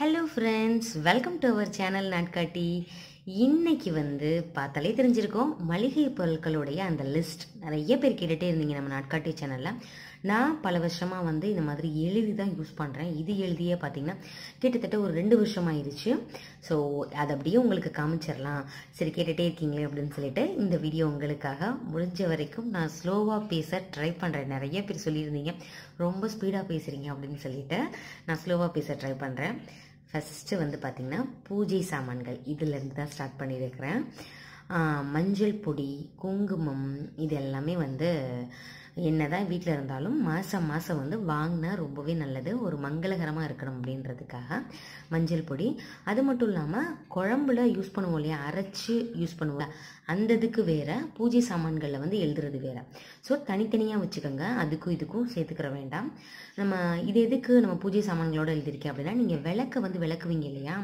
hello friends welcome to our channel நாட்காட்டி இன்னைக்கு வந்து பார்த்தாலே தெரிஞ்சிருக்கோம் மளிகை பொருட்களுடைய அந்த லிஸ்ட் நிறைய பேர் கேட்டுகிட்டே இருந்தீங்க நம்ம நாட்காட்டி சேனலில் நான் பல வருஷமாக வந்து இந்த மாதிரி எழுதி தான் யூஸ் பண்ணுறேன் இது எழுதியே பார்த்தீங்கன்னா கிட்டத்தட்ட ஒரு ரெண்டு வருஷம் ஆயிடுச்சு ஸோ அது அப்படியே உங்களுக்கு காமிச்சிடலாம் சரி கேட்டுகிட்டே இருக்கீங்களே அப்படின்னு சொல்லிட்டு இந்த வீடியோ உங்களுக்காக முடிஞ்ச வரைக்கும் நான் ஸ்லோவாக பேச ட்ரை பண்ணுறேன் நிறைய பேர் சொல்லியிருந்தீங்க ரொம்ப ஸ்பீடாக பேசுகிறீங்க அப்படின்னு சொல்லிட்டு நான் ஸ்லோவாக பேச ட்ரை பண்ணுறேன் ஃபஸ்ட்டு வந்து பார்த்திங்கன்னா பூஜை சாமான்கள் இதிலேருந்து தான் ஸ்டார்ட் பண்ணியிருக்கிறேன் மஞ்சள் பொடி குங்குமம் இது எல்லாமே வந்து என்ன தான் வீட்டில் இருந்தாலும் மாதம் மாதம் வந்து வாங்கினா ரொம்பவே நல்லது ஒரு மங்களகரமாக இருக்கணும் அப்படின்றதுக்காக மஞ்சள் பொடி அது மட்டும் இல்லாமல் குழம்புல யூஸ் பண்ணுவோம் இல்லையா அரைச்சி யூஸ் பண்ணுவோம் அந்த இதுக்கு வேறு பூஜை சாமான்களில் வந்து எழுதுறது வேறு ஸோ தனித்தனியாக வச்சுக்கோங்க அதுக்கும் இதுக்கும் சேர்த்துக்கிற வேண்டாம் நம்ம இது எதுக்கு நம்ம பூஜை சாமான்களோடு எழுதியிருக்கேன் அப்படின்னா நீங்கள் விளக்கை வந்து விளக்குவீங்க இல்லையா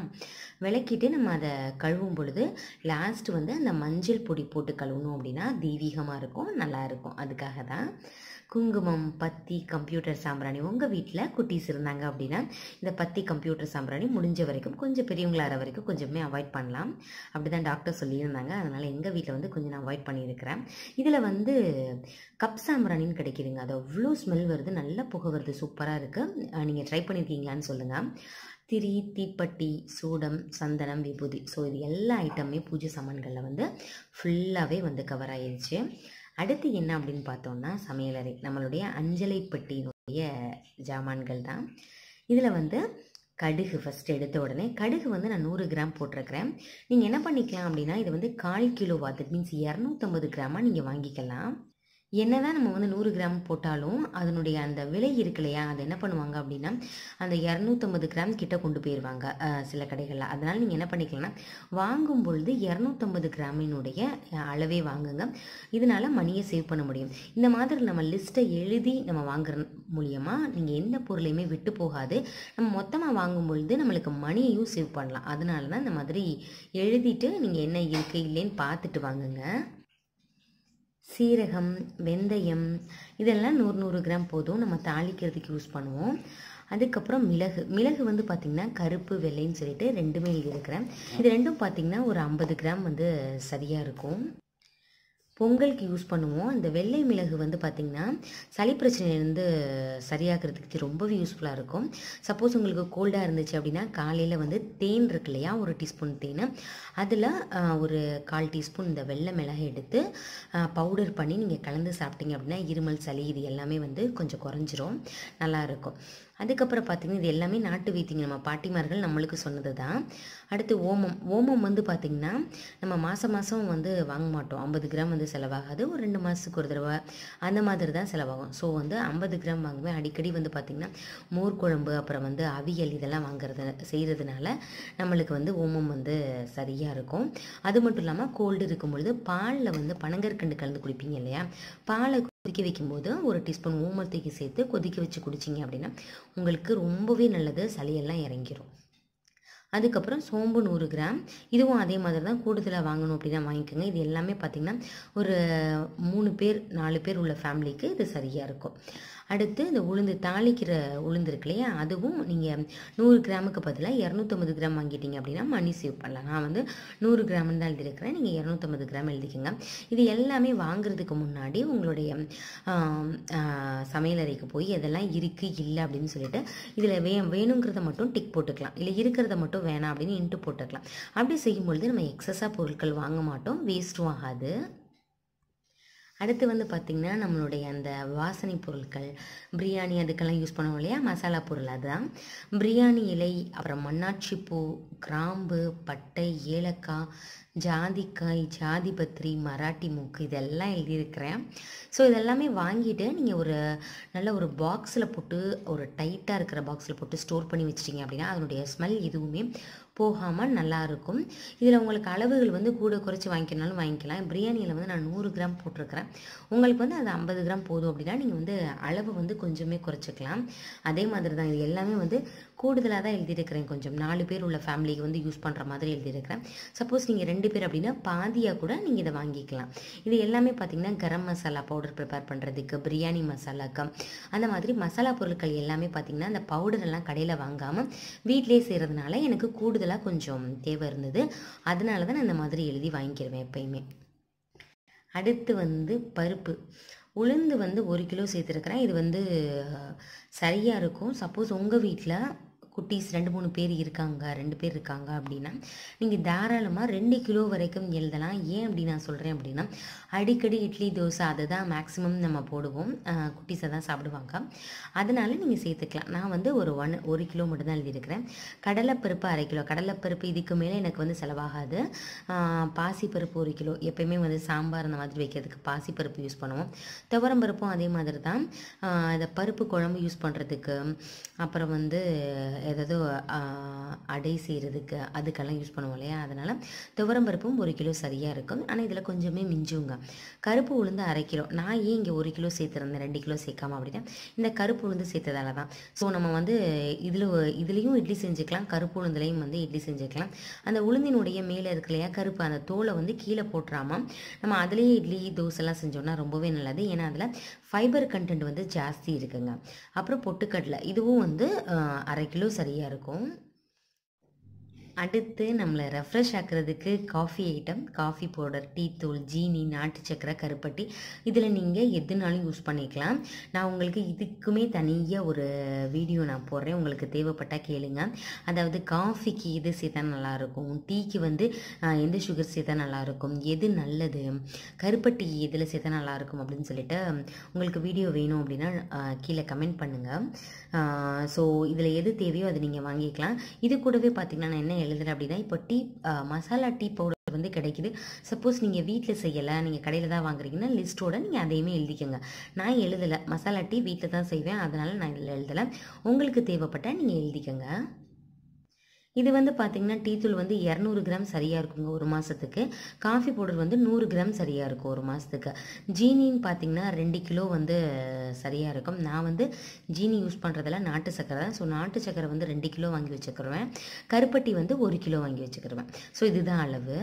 விளக்கிட்டு நம்ம அதை கழுவும் பொழுது லாஸ்ட் வந்து அந்த மஞ்சள் பொடி போட்டு கழுவணும் அப்படின்னா தெய்வீகமாக இருக்கும் நல்லாயிருக்கும் அதுக்காக தான் குங்குமம் பத்தி கம்ப்யூட்டர் சாம்பிராணி உங்கள் வீட்டில் குட்டீஸ் இருந்தாங்க அப்படின்னா இந்த பத்தி கம்ப்யூட்டர் சாம்பிராணி முடிஞ்ச வரைக்கும் கொஞ்சம் பெரியவங்களார வரைக்கும் கொஞ்சமே அவாய்ட் பண்ணலாம் அப்படி தான் டாக்டர் சொல்லியிருந்தாங்க அதனால் எங்கள் வீட்டில் வந்து கொஞ்சம் நான் அவாய்ட் பண்ணியிருக்கிறேன் இதில் வந்து கப் சாம்பிராணின்னு கிடைக்கிதுங்க அது அவ்வளோ ஸ்மெல் வருது நல்லா புகை வருது சூப்பராக இருக்குது நீங்கள் ட்ரை பண்ணியிருக்கீங்களான்னு சொல்லுங்கள் திரி தீப்பட்டி சூடம் சந்தனம் விபூதி ஸோ இது எல்லா ஐட்டமுமே பூஜை சாமான்களில் வந்து ஃபுல்லாகவே வந்து கவர் ஆயிடுச்சு அடுத்து என்ன அப்படின்னு பார்த்தோம்னா சமையலறை நம்மளுடைய அஞ்சலை பெட்டியினுடைய ஜாமான்கள் தான் இதில் வந்து கடுகு ஃபஸ்ட் எடுத்த உடனே கடுகு வந்து நான் நூறு கிராம் போட்டிருக்கிறேன் நீங்கள் என்ன பண்ணிக்கலாம் அப்படின்னா இது வந்து கால் கிலோ தட் மீன்ஸ் இரநூத்தம்பது கிராமாக நீங்கள் வாங்கிக்கலாம் என்னதான் நம்ம வந்து நூறு கிராம் போட்டாலும் அதனுடைய அந்த விலை இருக்கு இல்லையா அதை என்ன பண்ணுவாங்க அப்படின்னா அந்த இரநூத்தம்பது கிராம் கிட்ட கொண்டு போயிடுவாங்க சில கடைகளில் அதனால் நீங்கள் என்ன பண்ணிக்கலாம்னா வாங்கும் பொழுது இரநூத்தம்பது கிராமினுடைய அளவே வாங்குங்க இதனால் மணியை சேவ் பண்ண முடியும் இந்த மாதிரி நம்ம லிஸ்ட்டை எழுதி நம்ம வாங்குற மூலியமாக நீங்கள் எந்த பொருளையுமே விட்டு போகாது நம்ம மொத்தமாக வாங்கும் பொழுது நம்மளுக்கு மணியையும் சேவ் பண்ணலாம் அதனால தான் இந்த மாதிரி எழுதிட்டு நீங்கள் என்ன இருக்கு இல்லைன்னு பார்த்துட்டு வாங்குங்க சீரகம் வெந்தயம் இதெல்லாம் நூறு நூறு கிராம் போதும் நம்ம தாளிக்கிறதுக்கு யூஸ் பண்ணுவோம் அதுக்கப்புறம் மிளகு மிளகு வந்து பார்த்திங்கன்னா கருப்பு வெள்ளைன்னு சொல்லிட்டு ரெண்டுமே இருக்கிறேன் இது ரெண்டும் பார்த்திங்கன்னா ஒரு ஐம்பது கிராம் வந்து சரியாக இருக்கும் பொங்கலுக்கு யூஸ் பண்ணுவோம் இந்த வெள்ளை மிளகு வந்து பார்த்திங்கன்னா சளி பிரச்சனையிலேருந்து சரியாகிறதுக்கு ரொம்பவே யூஸ்ஃபுல்லாக இருக்கும் சப்போஸ் உங்களுக்கு கோல்டாக இருந்துச்சு அப்படின்னா காலையில் வந்து தேன் இருக்கு இல்லையா ஒரு டீஸ்பூன் தேன் அதில் ஒரு கால் டீஸ்பூன் இந்த வெள்ளை மிளகை எடுத்து பவுடர் பண்ணி நீங்கள் கலந்து சாப்பிட்டீங்க அப்படின்னா இருமல் சளி இது எல்லாமே வந்து கொஞ்சம் குறைஞ்சிரும் நல்லாயிருக்கும் அதுக்கப்புறம் பார்த்திங்கன்னா இது எல்லாமே நாட்டு வைத்தியங்கள் நம்ம பாட்டிமார்கள் நம்மளுக்கு சொன்னது தான் அடுத்து ஓமம் ஓமம் வந்து பார்த்திங்கன்னா நம்ம மாதம் மாதம் வந்து வாங்க மாட்டோம் ஐம்பது கிராம் வந்து செலவாகாது ஒரு ரெண்டு மாதத்துக்கு ஒரு தடவை அந்த மாதிரி தான் செலவாகும் ஸோ வந்து ஐம்பது கிராம் வாங்குவேன் அடிக்கடி வந்து பார்த்திங்கன்னா மோர் குழம்பு அப்புறம் வந்து அவியல் இதெல்லாம் வாங்குறது செய்கிறதுனால நம்மளுக்கு வந்து ஓமம் வந்து சரியாக இருக்கும் அது மட்டும் இல்லாமல் கோல்டு இருக்கும் பொழுது பாலில் வந்து பனங்கற்கண்டு கலந்து குடிப்பீங்க இல்லையா பாலை கொதிக்க வைக்கும்போது ஒரு டீஸ்பூன் ஊமத்தூக்கி சேர்த்து கொதிக்க வச்சு குடிச்சிங்க அப்படின்னா உங்களுக்கு ரொம்பவே நல்லது சளியெல்லாம் இறங்கிடும் அதுக்கப்புறம் சோம்பு நூறு கிராம் இதுவும் அதே மாதிரி தான் கூடுதலாக வாங்கணும் அப்படின்னா வாங்கிக்கோங்க இது எல்லாமே பார்த்திங்கன்னா ஒரு மூணு பேர் நாலு பேர் உள்ள ஃபேமிலிக்கு இது சரியாக இருக்கும் அடுத்து இந்த உளுந்து தாளிக்கிற உளுந்து இருக்கு இல்லையா அதுவும் நீங்கள் நூறு கிராமுக்கு பதிலாக இரநூத்தம்பது கிராம் வாங்கிட்டீங்க அப்படின்னா மணி சேவ் பண்ணலாம் நான் வந்து நூறு கிராம்னு தான் எழுதியிருக்கிறேன் நீங்கள் இரநூத்தம்பது கிராம் எழுதிக்கோங்க இது எல்லாமே வாங்குறதுக்கு முன்னாடி உங்களுடைய சமையலறைக்கு போய் இதெல்லாம் இருக்குது இல்லை அப்படின்னு சொல்லிட்டு இதில் வே வேணுங்கிறத மட்டும் டிக் போட்டுக்கலாம் இல்லை இருக்கிறத மட்டும் வேணாம் அப்படின்னு இன்ட்டு போட்டுக்கலாம் அப்படி செய்யும்பொழுது நம்ம எக்ஸஸாக பொருட்கள் வாங்க மாட்டோம் வேஸ்ட்டும் ஆகாது அடுத்து வந்து பார்த்திங்கன்னா நம்மளுடைய அந்த வாசனை பொருட்கள் பிரியாணி அதுக்கெல்லாம் யூஸ் பண்ணுவோம் இல்லையா மசாலா பொருள் அதுதான் பிரியாணி இலை அப்புறம் மண்ணாட்சி பூ கிராம்பு பட்டை ஏலக்காய் ஜாதிக்காய் ஜாதிபத்ரி மராட்டி மூக்கு இதெல்லாம் எழுதியிருக்கிறேன் ஸோ இதெல்லாமே வாங்கிட்டு நீங்கள் ஒரு நல்ல ஒரு பாக்ஸில் போட்டு ஒரு டைட்டாக இருக்கிற பாக்ஸில் போட்டு ஸ்டோர் பண்ணி வச்சிட்டிங்க அப்படின்னா அதனுடைய ஸ்மெல் எதுவுமே போகாமல் நல்லாயிருக்கும் இதில் உங்களுக்கு அளவுகள் வந்து கூட குறைச்சி வாங்கிக்கணும்னாலும் வாங்கிக்கலாம் பிரியாணியில் வந்து நான் நூறு கிராம் போட்டிருக்கிறேன் உங்களுக்கு வந்து அது ஐம்பது கிராம் போதும் அப்படின்னா நீங்கள் வந்து அளவு வந்து கொஞ்சமே குறைச்சிக்கலாம் அதே மாதிரி தான் இது எல்லாமே வந்து கூடுதலாக தான் எழுதியிருக்கிறேன் கொஞ்சம் நாலு பேர் உள்ள ஃபேமிலிக்கு வந்து யூஸ் பண்ணுற மாதிரி எழுதியிருக்கிறேன் சப்போஸ் நீங்கள் ரெண்டு ரெண்டு பேர் அப்படின்னா பாதியாக கூட நீங்கள் இதை வாங்கிக்கலாம் இது எல்லாமே பார்த்திங்கன்னா கரம் மசாலா பவுடர் ப்ரிப்பேர் பண்ணுறதுக்கு பிரியாணி மசாலாக்கு அந்த மாதிரி மசாலா பொருட்கள் எல்லாமே பார்த்திங்கன்னா அந்த பவுடரெல்லாம் கடையில் வாங்காமல் வீட்டிலே செய்கிறதுனால எனக்கு கூடுதலாக கொஞ்சம் தேவை இருந்தது அதனால தான் நான் இந்த மாதிரி எழுதி வாங்கிக்கிறேன் எப்பயுமே அடுத்து வந்து பருப்பு உளுந்து வந்து ஒரு கிலோ சேர்த்துருக்குறேன் இது வந்து சரியாக இருக்கும் சப்போஸ் உங்கள் வீட்டில் குட்டீஸ் ரெண்டு மூணு பேர் இருக்காங்க ரெண்டு பேர் இருக்காங்க அப்படின்னா நீங்கள் தாராளமாக ரெண்டு கிலோ வரைக்கும் எழுதலாம் ஏன் அப்படி நான் சொல்கிறேன் அப்படின்னா அடிக்கடி இட்லி தோசை அதை தான் மேக்ஸிமம் நம்ம போடுவோம் குட்டீஸை தான் சாப்பிடுவாங்க அதனால் நீங்கள் சேர்த்துக்கலாம் நான் வந்து ஒரு ஒன் ஒரு கிலோ மட்டும் தான் எழுதியிருக்கிறேன் கடலைப்பருப்பு அரை கிலோ கடலைப்பருப்பு இதுக்கு மேலே எனக்கு வந்து செலவாகாது பாசிப்பருப்பு ஒரு கிலோ எப்பயுமே வந்து சாம்பார் அந்த மாதிரி வைக்கிறதுக்கு பாசிப்பருப்பு யூஸ் பண்ணுவோம் துவரம் பருப்பும் அதே மாதிரி தான் இந்த பருப்பு குழம்பு யூஸ் பண்ணுறதுக்கு அப்புறம் வந்து ஏதாவது அடை செய்கிறதுக்கு அதுக்கெல்லாம் யூஸ் பண்ணுவோம் இல்லையா அதனால் துவரம் பருப்பும் ஒரு கிலோ சரியாக இருக்கும் ஆனால் இதில் கொஞ்சமே மிஞ்சுங்க கருப்பு உளுந்து அரை கிலோ நான் ஏன் இங்கே ஒரு கிலோ சேர்த்துருந்தேன் ரெண்டு கிலோ சேர்க்காம அப்படின்னா இந்த கருப்பு உளுந்து சேர்த்ததால தான் ஸோ நம்ம வந்து இதில் இதுலேயும் இட்லி செஞ்சுக்கலாம் கருப்பு உளுந்துலேயும் வந்து இட்லி செஞ்சுக்கலாம் அந்த உளுந்தினுடைய மேலே இருக்கு இல்லையா கருப்பு அந்த தோலை வந்து கீழே போட்டுறாமல் நம்ம அதுலேயே இட்லி தோசைலாம் செஞ்சோம்னா ரொம்பவே நல்லது ஏன்னா அதில் ஃபைபர் கண்டென்ட் வந்து ஜாஸ்தி இருக்குங்க அப்புறம் பொட்டுக்கடலை இதுவும் வந்து அரை கிலோ சரியாக இருக்கும் அடுத்து நம்மளை ரெஃப்ரெஷ் ஆக்கிறதுக்கு coffee item coffee powder tea தூள் ஜீனி நாட்டு சக்கரை கருப்பட்டி இதில் நீங்கள் எதுனாலும் யூஸ் பண்ணிக்கலாம் நான் உங்களுக்கு இதுக்குமே தனியாக ஒரு வீடியோ நான் போடுறேன் உங்களுக்கு தேவைப்பட்டால் கேளுங்க அதாவது காஃபிக்கு எது சேர்த்தா நல்லாயிருக்கும் டீக்கு வந்து எந்த சுகர் சேர்த்தா நல்லாயிருக்கும் எது நல்லது கருப்பட்டி எதில் சேர்த்தா நல்லாயிருக்கும் அப்படின்னு சொல்லிட்டு உங்களுக்கு வீடியோ வேணும் அப்படின்னா கீழே கமெண்ட் பண்ணுங்கள் ஸோ இதில் எது தேவையோ அதை நீங்கள் வாங்கிக்கலாம் இது கூடவே பார்த்திங்கன்னா நான் என்ன எழுதுறேன் அப்படின்னா இப்போ டீ மசாலா டீ பவுடர் வந்து கிடைக்குது சப்போஸ் நீங்கள் வீட்டில் செய்யலை நீங்கள் கடையில் தான் வாங்குறீங்கன்னா லிஸ்ட்டோட நீங்கள் அதையுமே எழுதிக்கோங்க நான் எழுதலை மசாலா டீ வீட்டில் தான் செய்வேன் அதனால் நான் இதில் எழுதலை உங்களுக்கு தேவைப்பட்டால் நீங்கள் எழுதிக்கோங்க இது வந்து பார்த்திங்கன்னா டீத்தூள் வந்து இரநூறு கிராம் சரியாக இருக்குங்க ஒரு மாதத்துக்கு காஃபி பவுடர் வந்து நூறு கிராம் சரியாக இருக்கும் ஒரு மாதத்துக்கு ஜீனின்னு பார்த்தீங்கன்னா ரெண்டு கிலோ வந்து சரியாக இருக்கும் நான் வந்து ஜீனி யூஸ் பண்ணுறதெல்லாம் நாட்டு சக்கரை தான் ஸோ நாட்டு சக்கரை வந்து ரெண்டு கிலோ வாங்கி வச்சுக்கிடுவேன் கருப்பட்டி வந்து ஒரு கிலோ வாங்கி வச்சுக்கிருவேன் ஸோ இதுதான் அளவு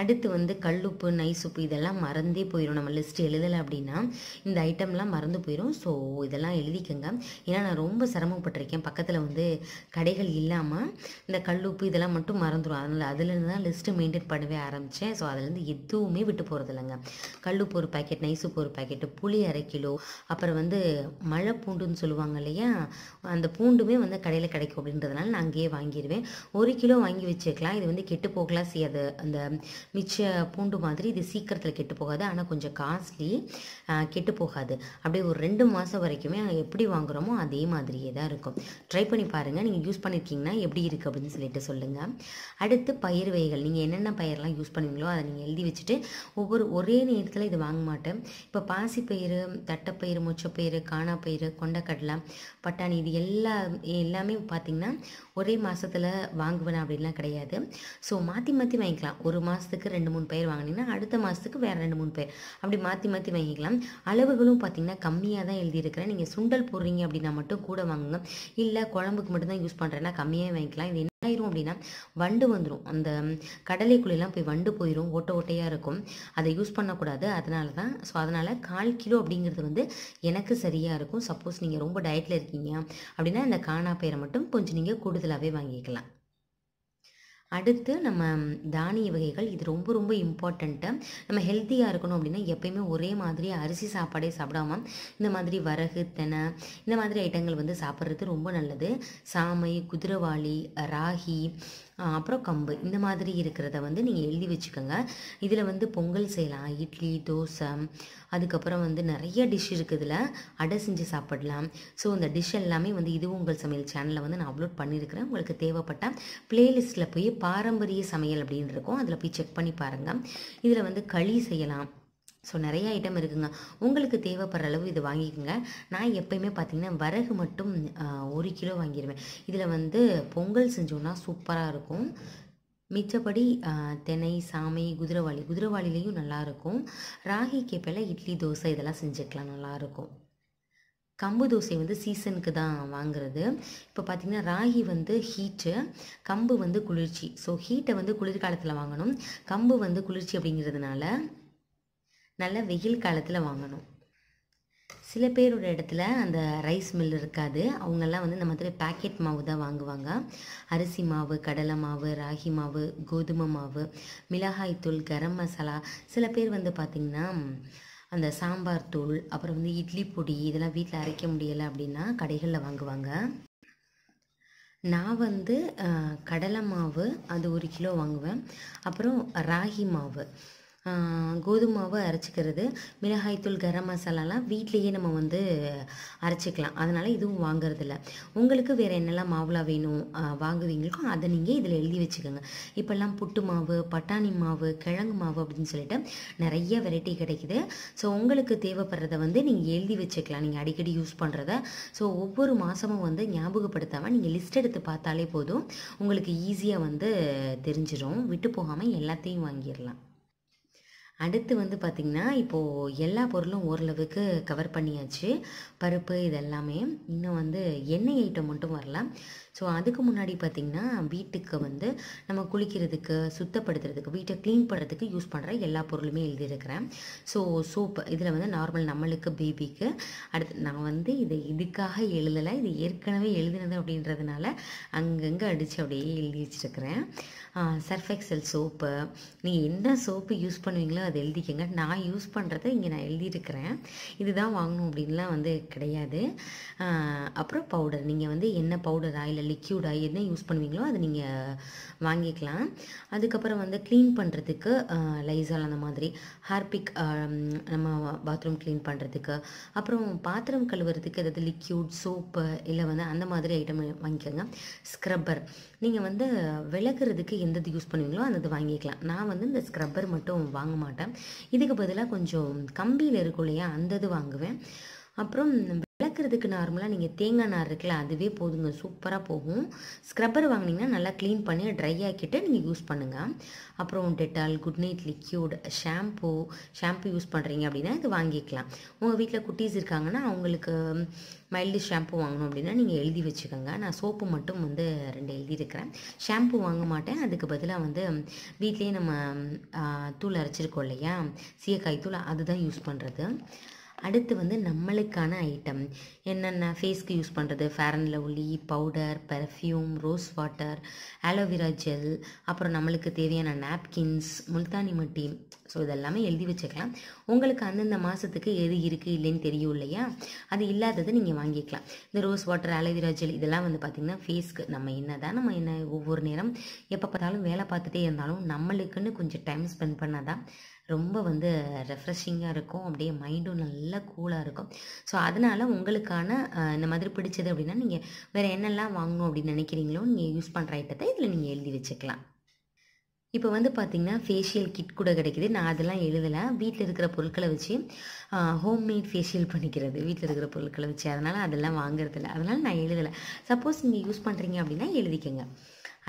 அடுத்து வந்து கல்லுப்பு உப்பு இதெல்லாம் மறந்தே போயிடும் நம்ம லிஸ்ட் எழுதலை அப்படின்னா இந்த ஐட்டம்லாம் மறந்து போயிடும் ஸோ இதெல்லாம் எழுதிக்கங்க ஏன்னா நான் ரொம்ப சிரமப்பட்டிருக்கேன் பக்கத்தில் வந்து கடைகள் இல்லாமல் இந்த கல்லுப்பு இதெல்லாம் மட்டும் மறந்துடும் அதனால் அதுலேருந்து தான் லிஸ்ட்டு மெயின்டைன் பண்ணவே ஆரம்பித்தேன் ஸோ அதுலேருந்து எதுவுமே விட்டு போகிறது இல்லைங்க கல்லுப்பு ஒரு பேக்கெட் உப்பு ஒரு பேக்கெட்டு புளி அரை கிலோ அப்புறம் வந்து மழை பூண்டுன்னு சொல்லுவாங்க இல்லையா அந்த பூண்டுமே வந்து கடையில் கிடைக்கும் அப்படின்றதுனால நான் அங்கேயே வாங்கிடுவேன் ஒரு கிலோ வாங்கி வச்சுக்கலாம் இது வந்து கெட்டு போகலாம் செய்யாது அந்த மிச்ச பூண்டு மாதிரி இது சீக்கிரத்தில் கெட்டு போகாது ஆனால் கொஞ்சம் காஸ்ட்லி கெட்டு போகாது அப்படியே ஒரு ரெண்டு மாதம் வரைக்குமே எப்படி வாங்குகிறோமோ அதே மாதிரியே தான் இருக்கும் ட்ரை பண்ணி பாருங்கள் நீங்கள் யூஸ் பண்ணியிருக்கீங்கன்னா எப்படி இருக்குது அப்படின்னு சொல்லிட்டு சொல்லுங்கள் அடுத்து பயிர் வகைகள் நீங்கள் என்னென்ன பயிரெலாம் யூஸ் பண்ணுவீங்களோ அதை நீங்கள் எழுதி வச்சுட்டு ஒவ்வொரு ஒரே நேரத்தில் இது வாங்க மாட்டேன் இப்போ பாசிப்பயிறு தட்டைப்பயிறு மொச்சப்பயிர் காணாப்பயிர் கொண்டக்கடலை பட்டாணி இது எல்லா எல்லாமே பார்த்திங்கன்னா ஒரே மாதத்தில் வாங்குவேன் அப்படின்லாம் கிடையாது ஸோ மாற்றி மாற்றி வாங்கிக்கலாம் ஒரு மாதத்துக்கு ரெண்டு மூணு பயிர் வாங்கினீங்கன்னா அடுத்த மாதத்துக்கு வேறு ரெண்டு மூணு பயிர் அப்படி மாற்றி மாற்றி வாங்கிக்கலாம் அளவுகளும் பார்த்திங்கன்னா கம்மியாக தான் எழுதியிருக்கிறேன் நீங்கள் சுண்டல் போடுறீங்க அப்படின்னா மட்டும் கூட வாங்குங்க இல்லை குழம்புக்கு மட்டும்தான் யூஸ் பண்ணுறேன்னா கம்மியாக வாங்கிக்கலாம் இது ஆயிரும் அப்படின்னா வண்டு வந்துடும் அந்த கடலைக்குள்ளெல்லாம் போய் வண்டு போயிடும் ஓட்ட ஓட்டையாக இருக்கும் அதை யூஸ் பண்ணக்கூடாது அதனால தான் ஸோ அதனால் கால் கிலோ அப்படிங்கிறது வந்து எனக்கு சரியாக இருக்கும் சப்போஸ் நீங்கள் ரொம்ப டயட்டில் இருக்கீங்க அப்படின்னா இந்த காணா பயிரை மட்டும் கொஞ்சம் நீங்கள் கூடுதலாகவே வாங்கிக்கலாம் அடுத்து நம்ம தானிய வகைகள் இது ரொம்ப ரொம்ப இம்பார்ட்டண்ட்டு நம்ம ஹெல்த்தியாக இருக்கணும் அப்படின்னா எப்பயுமே ஒரே மாதிரி அரிசி சாப்பாடே சாப்பிடாம இந்த மாதிரி வரகு தெனை இந்த மாதிரி ஐட்டங்கள் வந்து சாப்பிட்றது ரொம்ப நல்லது சாமை குதிரவாளி ராகி அப்புறம் கம்பு இந்த மாதிரி இருக்கிறத வந்து நீங்கள் எழுதி வச்சுக்கோங்க இதில் வந்து பொங்கல் செய்யலாம் இட்லி தோசை அதுக்கப்புறம் வந்து நிறைய டிஷ் இருக்குது இதில் அடை செஞ்சு சாப்பிடலாம் ஸோ இந்த டிஷ் எல்லாமே வந்து இதுவும் உங்கள் சமையல் சேனலில் வந்து நான் அப்லோட் பண்ணியிருக்கிறேன் உங்களுக்கு தேவைப்பட்ட பிளேலிஸ்ட்டில் போய் பாரம்பரிய சமையல் அப்படின்னு இருக்கும் அதில் போய் செக் பண்ணி பாருங்கள் இதில் வந்து களி செய்யலாம் ஸோ நிறைய ஐட்டம் இருக்குங்க உங்களுக்கு தேவைப்படுற அளவு இது வாங்கிக்கோங்க நான் எப்பயுமே பார்த்திங்கன்னா வரகு மட்டும் ஒரு கிலோ வாங்கிடுவேன் இதில் வந்து பொங்கல் செஞ்சோன்னா சூப்பராக இருக்கும் மிச்சப்படி தெனை சாமை குதிரைவாளி குதிரைவாளிலையும் நல்லாயிருக்கும் ராகி கேப்பில் இட்லி தோசை இதெல்லாம் செஞ்சுக்கலாம் நல்லாயிருக்கும் கம்பு தோசை வந்து சீசனுக்கு தான் வாங்குறது இப்போ பார்த்திங்கன்னா ராகி வந்து ஹீட்டு கம்பு வந்து குளிர்ச்சி ஸோ ஹீட்டை வந்து குளிர்காலத்தில் வாங்கணும் கம்பு வந்து குளிர்ச்சி அப்படிங்கிறதுனால நல்ல வெயில் காலத்தில் வாங்கணும் சில பேரோட இடத்துல அந்த ரைஸ் மில் இருக்காது அவங்கெல்லாம் வந்து இந்த மாதிரி பேக்கெட் மாவு தான் வாங்குவாங்க அரிசி மாவு கடலை மாவு ராகி மாவு கோதுமை மாவு மிளகாய் தூள் கரம் மசாலா சில பேர் வந்து பார்த்திங்கன்னா அந்த சாம்பார் தூள் அப்புறம் வந்து இட்லி பொடி இதெல்லாம் வீட்டில் அரைக்க முடியலை அப்படின்னா கடைகளில் வாங்குவாங்க நான் வந்து கடலை மாவு அது ஒரு கிலோ வாங்குவேன் அப்புறம் ராகி மாவு கோதுமாவை அரைச்சிக்கிறது மிளகாய்த்தூள் கரம் மசாலாலாம் வீட்லேயே நம்ம வந்து அரைச்சிக்கலாம் அதனால் இதுவும் வாங்குறதில்ல உங்களுக்கு வேறு என்னெல்லாம் மாவுலாம் வேணும் வாங்குவீங்களுக்கும் அதை நீங்கள் இதில் எழுதி வச்சுக்கோங்க இப்போல்லாம் புட்டு மாவு பட்டாணி மாவு கிழங்கு மாவு அப்படின்னு சொல்லிட்டு நிறைய வெரைட்டி கிடைக்குது ஸோ உங்களுக்கு தேவைப்படுறத வந்து நீங்கள் எழுதி வச்சுக்கலாம் நீங்கள் அடிக்கடி யூஸ் பண்ணுறத ஸோ ஒவ்வொரு மாதமும் வந்து ஞாபகப்படுத்தாமல் நீங்கள் லிஸ்ட் எடுத்து பார்த்தாலே போதும் உங்களுக்கு ஈஸியாக வந்து தெரிஞ்சிடும் விட்டு போகாமல் எல்லாத்தையும் வாங்கிடலாம் அடுத்து வந்து பார்த்திங்கன்னா இப்போது எல்லா பொருளும் ஓரளவுக்கு கவர் பண்ணியாச்சு பருப்பு இதெல்லாமே இன்னும் வந்து எண்ணெய் ஐட்டம் மட்டும் வரல ஸோ அதுக்கு முன்னாடி பார்த்திங்கன்னா வீட்டுக்கு வந்து நம்ம குளிக்கிறதுக்கு சுத்தப்படுத்துறதுக்கு வீட்டை க்ளீன் பண்ணுறதுக்கு யூஸ் பண்ணுற எல்லா பொருளுமே எழுதியிருக்கிறேன் ஸோ சோப்பு இதில் வந்து நார்மல் நம்மளுக்கு பேபிக்கு அடுத்து நான் வந்து இதை இதுக்காக எழுதலை இது ஏற்கனவே எழுதினது அப்படின்றதுனால அங்கங்கே அடித்து அப்படியே எழுதி வச்சுருக்கிறேன் சர்ஃபெக்சல் சோப்பு நீங்கள் என்ன சோப்பு யூஸ் பண்ணுவீங்களோ அதை எழுதிக்கங்க நான் யூஸ் பண்ணுறத இங்கே நான் எழுதியிருக்கிறேன் இதுதான் வாங்கணும் அப்படின்லாம் வந்து கிடையாது அப்புறம் பவுடர் நீங்கள் வந்து என்ன பவுடரா இல்லை லிக்யூடாக என்ன யூஸ் பண்ணுவீங்களோ அதை நீங்கள் வாங்கிக்கலாம் அதுக்கப்புறம் வந்து க்ளீன் பண்ணுறதுக்கு லைசால் அந்த மாதிரி ஹார்பிக் நம்ம பாத்ரூம் க்ளீன் பண்ணுறதுக்கு அப்புறம் பாத்திரம் கழுவுறதுக்கு அதாவது லிக்யூட் சோப்பு இல்லை வந்து அந்த மாதிரி ஐட்டம் வாங்கிக்கோங்க ஸ்க்ரப்பர் நீங்கள் வந்து விளக்குறதுக்கு எந்தது யூஸ் பண்ணுவீங்களோ அந்த வாங்கிக்கலாம் நான் வந்து இந்த ஸ்க்ரப்பர் மட்டும் வாங்க மாட்டேன் இதுக்கு பதிலாக கொஞ்சம் கம்பியில் இருக்கும் இல்லையா அந்த இது வாங்குவேன் அப்புறம் அரைக்கிறதுக்கு நார்மலாக நீங்கள் தேங்காய் நார் இருக்குல்ல அதுவே போதுங்க சூப்பராக போகும் ஸ்க்ரப்பர் வாங்கினீங்கன்னா நல்லா க்ளீன் பண்ணி ட்ரை ஆக்கிட்டு நீங்கள் யூஸ் பண்ணுங்கள் அப்புறம் Dettol good night liquid shampoo shampoo use பண்ணுறீங்க அப்படின்னா இது வாங்கிக்கலாம் உங்கள் வீட்டில் குட்டீஸ் இருக்காங்கன்னா அவங்களுக்கு மைல்டு ஷாம்பு வாங்கணும் அப்படின்னா நீங்கள் எழுதி வச்சுக்கோங்க நான் சோப்பு மட்டும் வந்து ரெண்டு எழுதியிருக்கிறேன் ஷாம்பு வாங்க மாட்டேன் அதுக்கு பதிலாக வந்து வீட்லேயே நம்ம தூள் அரைச்சிருக்கோம் இல்லையா சீக்காய் தூள் அதுதான் யூஸ் பண்ணுறது அடுத்து வந்து நம்மளுக்கான ஐட்டம் என்னென்ன ஃபேஸ்க்கு யூஸ் பண்ணுறது Fair and Lovely powder perfume rose water aloe vera gel அப்புறம் நம்மளுக்கு தேவையான நாப்கின்ஸ் முல்தானி மட்டி ஸோ இதெல்லாமே எழுதி வச்சுக்கலாம் உங்களுக்கு அந்தந்த மாதத்துக்கு எது இருக்குது இல்லைன்னு தெரியும் இல்லையா அது இல்லாததை நீங்கள் வாங்கிக்கலாம் இந்த ரோஸ் வாட்டர் ஆலோவேரா ஜெல் இதெல்லாம் வந்து பார்த்திங்கன்னா ஃபேஸ்க்கு நம்ம என்ன தான் நம்ம என்ன ஒவ்வொரு நேரம் எப்போ பார்த்தாலும் வேலை பார்த்துட்டே இருந்தாலும் நம்மளுக்குன்னு கொஞ்சம் டைம் ஸ்பெண்ட் பண்ணால் தான் ரொம்ப வந்து ரெஃப்ரெஷிங்காக இருக்கும் அப்படியே மைண்டும் நல்லா கூலாக இருக்கும் ஸோ அதனால் உங்களுக்கான இந்த மாதிரி பிடிச்சது அப்படின்னா நீங்கள் வேறு என்னெல்லாம் வாங்கணும் அப்படின்னு நினைக்கிறீங்களோ நீங்கள் யூஸ் பண்ணுற ஐட்டத்தை இதில் நீங்கள் எழுதி வச்சுக்கலாம் இப்போ வந்து பார்த்திங்கன்னா ஃபேஷியல் கிட் கூட கிடைக்கிது நான் அதெல்லாம் எழுதலை வீட்டில் இருக்கிற பொருட்களை வச்சு ஹோம் மேட் ஃபேஷியல் பண்ணிக்கிறது வீட்டில் இருக்கிற பொருட்களை வச்சு அதனால் அதெல்லாம் வாங்குறதில்ல அதனால் நான் எழுதலை சப்போஸ் நீங்கள் யூஸ் பண்ணுறீங்க அப்படின்னா எழுதிக்கங்க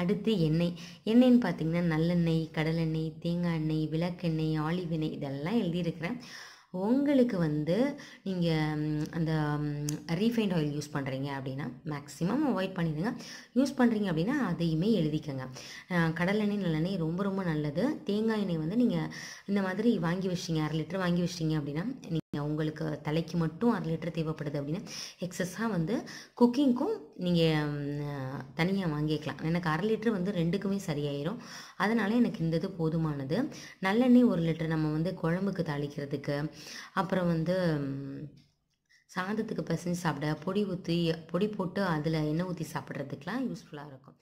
அடுத்து எண்ணெய் எண்ணெய்ன்னு பார்த்திங்கன்னா நல்லெண்ணெய் கடலெண்ணெய் தேங்காய் எண்ணெய் விளக்கெண்ணெய் ஆலிவ் எண்ணெய் இதெல்லாம் எழுதியிருக்கிறேன் உங்களுக்கு வந்து நீங்கள் அந்த ரீஃபைண்ட் ஆயில் யூஸ் பண்ணுறீங்க அப்படின்னா மேக்ஸிமம் அவாய்ட் பண்ணிடுங்க யூஸ் பண்ணுறீங்க அப்படின்னா அதையுமே எழுதிக்கோங்க கடலெண்ணெய் நல்லெண்ணெய் ரொம்ப ரொம்ப நல்லது தேங்காய் எண்ணெய் வந்து நீங்கள் இந்த மாதிரி வாங்கி வச்சிங்க அரை லிட்டர் வாங்கி வச்சிங்க அப்படின்னா உங்களுக்கு தலைக்கு மட்டும் அரை லிட்டர் தேவைப்படுது அப்படின்னா எக்ஸஸாக வந்து குக்கிங்க்கும் நீங்கள் தனியாக வாங்கிக்கலாம் எனக்கு அரை லிட்டர் வந்து ரெண்டுக்குமே சரியாயிடும் அதனால் எனக்கு இந்த இது போதுமானது நல்லெண்ணெய் ஒரு லிட்டர் நம்ம வந்து குழம்புக்கு தாளிக்கிறதுக்கு அப்புறம் வந்து சாதத்துக்கு பிசைஞ்சு சாப்பிட பொடி ஊற்றி பொடி போட்டு அதில் எண்ணெய் ஊற்றி சாப்பிட்றதுக்கெலாம் யூஸ்ஃபுல்லாக இருக்கும்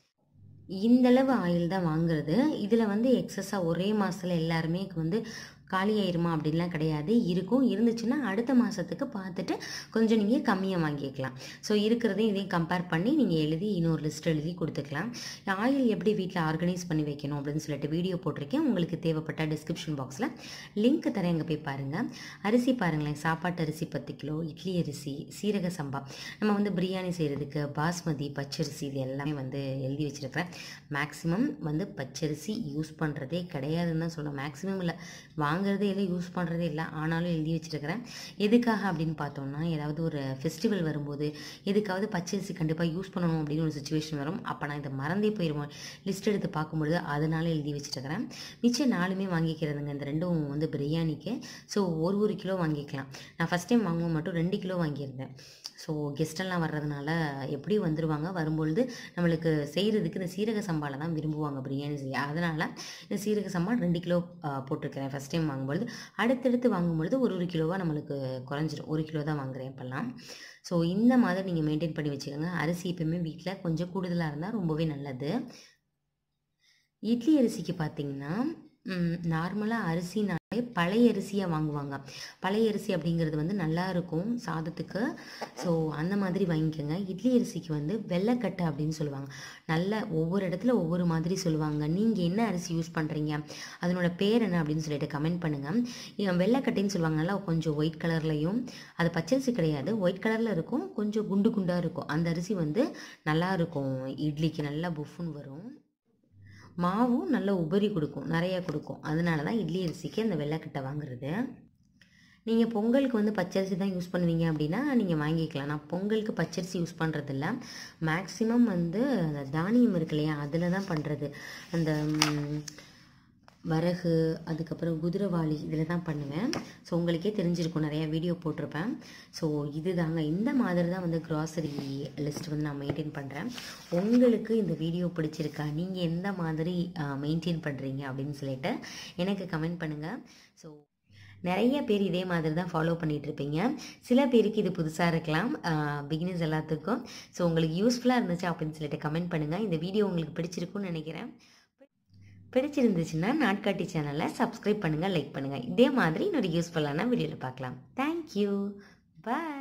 இந்தளவு ஆயில் தான் வாங்குறது இதில் வந்து எக்ஸஸாக ஒரே மாதத்தில் எல்லாருமே வந்து காலியாயிருமா அப்படின்லாம் கிடையாது இருக்கும் இருந்துச்சுன்னா அடுத்த மாதத்துக்கு பார்த்துட்டு கொஞ்சம் நீங்கள் கம்மியாக வாங்கிக்கலாம் ஸோ இருக்கிறதையும் இதையும் கம்பேர் பண்ணி நீங்கள் எழுதி இன்னொரு லிஸ்ட் எழுதி கொடுத்துக்கலாம் ஆயில் எப்படி வீட்டில் ஆர்கனைஸ் பண்ணி வைக்கணும் அப்படின்னு சொல்லிட்டு வீடியோ போட்டிருக்கேன் உங்களுக்கு தேவைப்பட்ட டிஸ்கிரிப்ஷன் பாக்ஸில் லிங்க் தரேன் அங்கே போய் பாருங்கள் அரிசி பாருங்களேன் சாப்பாட்டு அரிசி பத்து கிலோ இட்லி அரிசி சீரக சம்பா நம்ம வந்து பிரியாணி செய்கிறதுக்கு பாஸ்மதி பச்சரிசி இது எல்லாமே வந்து எழுதி வச்சுருப்பேன் மேக்ஸிமம் வந்து பச்சரிசி யூஸ் பண்ணுறதே கிடையாதுன்னு தான் சொல்லணும் மேக்ஸிமம் இல்லை வாங்க வாங்குறதே இல்லை யூஸ் பண்ணுறதே இல்லை ஆனாலும் எழுதி வச்சுருக்கிறேன் எதுக்காக அப்படின்னு பார்த்தோம்னா ஏதாவது ஒரு ஃபெஸ்டிவல் வரும்போது எதுக்காவது பச்சரிசி கண்டிப்பாக யூஸ் பண்ணணும் அப்படின்னு ஒரு சுச்சுவேஷன் வரும் அப்போ நான் இதை மறந்தே போயிடுவோம் லிஸ்ட் எடுத்து பார்க்கும்பொழுது அதனால எழுதி வச்சுருக்கிறேன் மிச்சம் நாலுமே வாங்கிக்கிறதுங்க இந்த ரெண்டும் வந்து பிரியாணிக்கு ஸோ ஒரு ஒரு கிலோ வாங்கிக்கலாம் நான் ஃபஸ்ட் டைம் வாங்குவோம் மட்டும் ரெண்டு கிலோ வாங்கியிருந்தேன் ஸோ கெஸ்டெல்லாம் வர்றதுனால எப்படியும் வந்துடுவாங்க வரும்பொழுது நம்மளுக்கு செய்கிறதுக்கு இந்த சீரக சம்பாவில் தான் விரும்புவாங்க பிரியாணி செய்ய அதனால் இந்த சீரக சம்பால் ரெண்டு கிலோ போட்டிருக்கிறேன் ஃபஸ்ட் டைம் வாங்கும்பொழுது அடுத்தடுத்து வாங்கும்பொழுது ஒரு ஒரு கிலோவாக நம்மளுக்கு குறைஞ்சிரும் ஒரு கிலோ தான் வாங்குகிறேன் இப்போல்லாம் ஸோ இந்த மாதிரி நீங்கள் மெயின்டைன் பண்ணி வச்சுக்கோங்க அரிசி எப்பயுமே வீட்டில் கொஞ்சம் கூடுதலாக இருந்தால் ரொம்பவே நல்லது இட்லி அரிசிக்கு பார்த்திங்கன்னா நார்மலாக அரிசினாலே பழைய அரிசியாக வாங்குவாங்க பழைய அரிசி அப்படிங்கிறது வந்து நல்லா இருக்கும் சாதத்துக்கு ஸோ அந்த மாதிரி வாங்கிக்கோங்க இட்லி அரிசிக்கு வந்து வெள்ளைக்கட்டை அப்படின்னு சொல்லுவாங்க நல்ல ஒவ்வொரு இடத்துல ஒவ்வொரு மாதிரி சொல்லுவாங்க நீங்கள் என்ன அரிசி யூஸ் பண்ணுறீங்க அதனோட பேர் என்ன அப்படின்னு சொல்லிட்டு கமெண்ட் பண்ணுங்கள் வெள்ளைக்கட்டைன்னு சொல்லுவாங்க நல்லா கொஞ்சம் ஒயிட் கலர்லையும் அது பச்சரிசி கிடையாது ஒயிட் கலரில் இருக்கும் கொஞ்சம் குண்டு குண்டாக இருக்கும் அந்த அரிசி வந்து நல்லா இருக்கும் இட்லிக்கு நல்லா புஃப்னு வரும் மாவும் நல்ல உபரி கொடுக்கும் நிறையா கொடுக்கும் அதனால தான் இட்லி அரிசிக்கு அந்த வெள்ளைக்கட்டை வாங்குறது நீங்கள் பொங்கலுக்கு வந்து பச்சரிசி தான் யூஸ் பண்ணுவீங்க அப்படின்னா நீங்கள் வாங்கிக்கலாம் நான் பொங்கலுக்கு பச்சரிசி யூஸ் பண்ணுறதில்ல மேக்ஸிமம் வந்து அந்த தானியம் இருக்கு இல்லையா அதில் தான் பண்ணுறது அந்த வரகு அதுக்கப்புறம் குதிரைவாளி இதில் தான் பண்ணுவேன் ஸோ உங்களுக்கே தெரிஞ்சிருக்கும் நிறையா வீடியோ போட்டிருப்பேன் ஸோ இது தாங்க இந்த மாதிரி தான் வந்து க்ராசரி லிஸ்ட் வந்து நான் மெயின்டைன் பண்ணுறேன் உங்களுக்கு இந்த வீடியோ பிடிச்சிருக்கா நீங்கள் எந்த மாதிரி மெயின்டைன் பண்ணுறீங்க அப்படின்னு சொல்லிட்டு எனக்கு கமெண்ட் பண்ணுங்கள் ஸோ நிறைய பேர் இதே மாதிரி தான் ஃபாலோ பண்ணிகிட்ருப்பீங்க சில பேருக்கு இது புதுசாக இருக்கலாம் பிகினர்ஸ் எல்லாத்துக்கும் ஸோ உங்களுக்கு யூஸ்ஃபுல்லாக இருந்துச்சு அப்படின்னு சொல்லிட்டு கமெண்ட் பண்ணுங்கள் இந்த வீடியோ உங்களுக்கு பிடிச்சிருக்குன்னு நினைக்கிறேன் பிடிச்சிருந்துச்சுன்னா நாட்காட்டி சேனலை சப்ஸ்கிரைப் பண்ணுங்கள் லைக் பண்ணுங்கள் இதே மாதிரி இன்னொரு யூஸ்ஃபுல்லான வீடியோவில் பார்க்கலாம் தேங்க்யூ பாய்